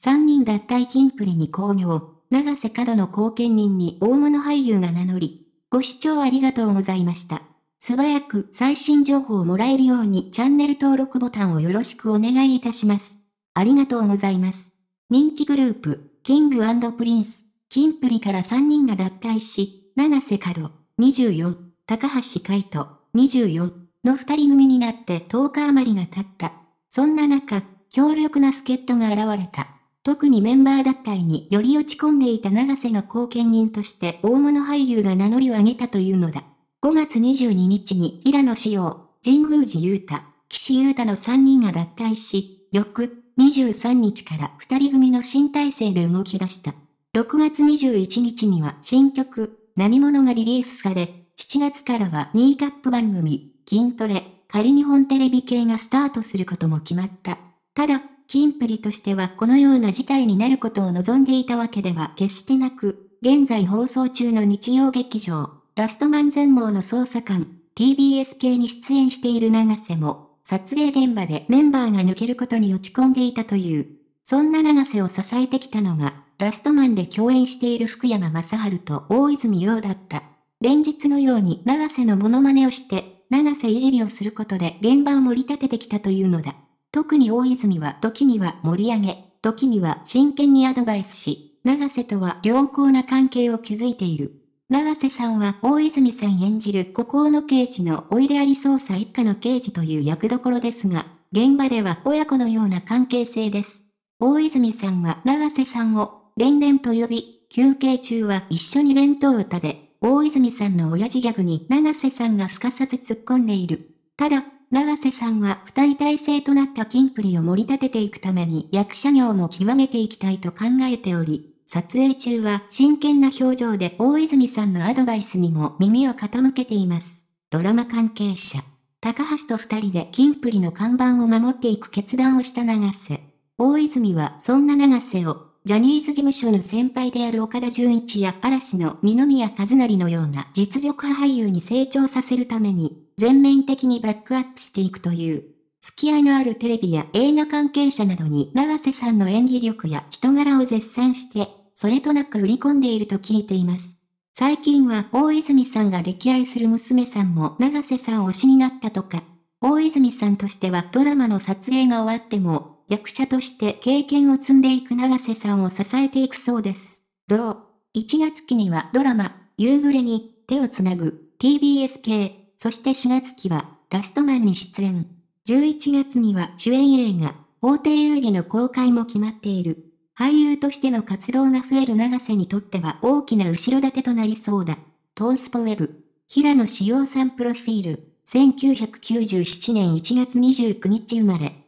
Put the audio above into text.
三人脱退金プリに巧妙、長瀬角の後見人に大物俳優が名乗り、ご視聴ありがとうございました。素早く最新情報をもらえるようにチャンネル登録ボタンをよろしくお願いいたします。ありがとうございます。人気グループ、キングプリンス、キンプリから三人が脱退し、長瀬角、24、高橋海人、24の二人組になって10日余りが経った。そんな中、強力な助っ人が現れた。特にメンバー脱退により落ち込んでいた長瀬の後見人として大物俳優が名乗りを上げたというのだ。5月22日に平野志耀、神宮寺雄太、岸優太の3人が脱退し、翌23日から2人組の新体制で動き出した。6月21日には新曲、何者がリリースされ、7月からはニーカップ番組、筋トレ、仮日本テレビ系がスタートすることも決まった。ただ、キンプリとしてはこのような事態になることを望んでいたわけでは決してなく、現在放送中の日曜劇場、ラストマン全盲の捜査官、TBS 系に出演している長瀬も、撮影現場でメンバーが抜けることに落ち込んでいたという。そんな長瀬を支えてきたのが、ラストマンで共演している福山雅治と大泉洋だった。連日のように長瀬のモノマネをして、長瀬いじりをすることで現場を盛り立ててきたというのだ。特に大泉は時には盛り上げ、時には真剣にアドバイスし、長瀬とは良好な関係を築いている。長瀬さんは大泉さん演じる孤高の刑事のおいであり捜査一課の刑事という役どころですが、現場では親子のような関係性です。大泉さんは長瀬さんを、連々と呼び、休憩中は一緒に弁当を食べ、大泉さんの親父ギャグに長瀬さんがすかさず突っ込んでいる。ただ、長瀬さんは二人体制となったキンプリを盛り立てていくために役者業も極めていきたいと考えており、撮影中は真剣な表情で大泉さんのアドバイスにも耳を傾けています。ドラマ関係者。高橋と二人でキンプリの看板を守っていく決断をした長瀬。大泉はそんな長瀬をジャニーズ事務所の先輩である岡田純一や嵐の二宮和也のような実力派俳優に成長させるために、全面的にバックアップしていくという、付き合いのあるテレビや映画関係者などに長瀬さんの演技力や人柄を絶賛して、それとなく売り込んでいると聞いています。最近は大泉さんが溺愛する娘さんも長瀬さん推しになったとか、大泉さんとしてはドラマの撮影が終わっても、役者として経験を積んでいく長瀬さんを支えていくそうです。同、1月期にはドラマ、夕暮れに、手をつなぐ、TBS 系、そして4月期は、ラストマンに出演。11月には主演映画、法廷遊戯の公開も決まっている。俳優としての活動が増える長瀬にとっては大きな後ろ盾となりそうだ。トースポウェブ。平野志陽さんプロフィール。1997年1月29日生まれ。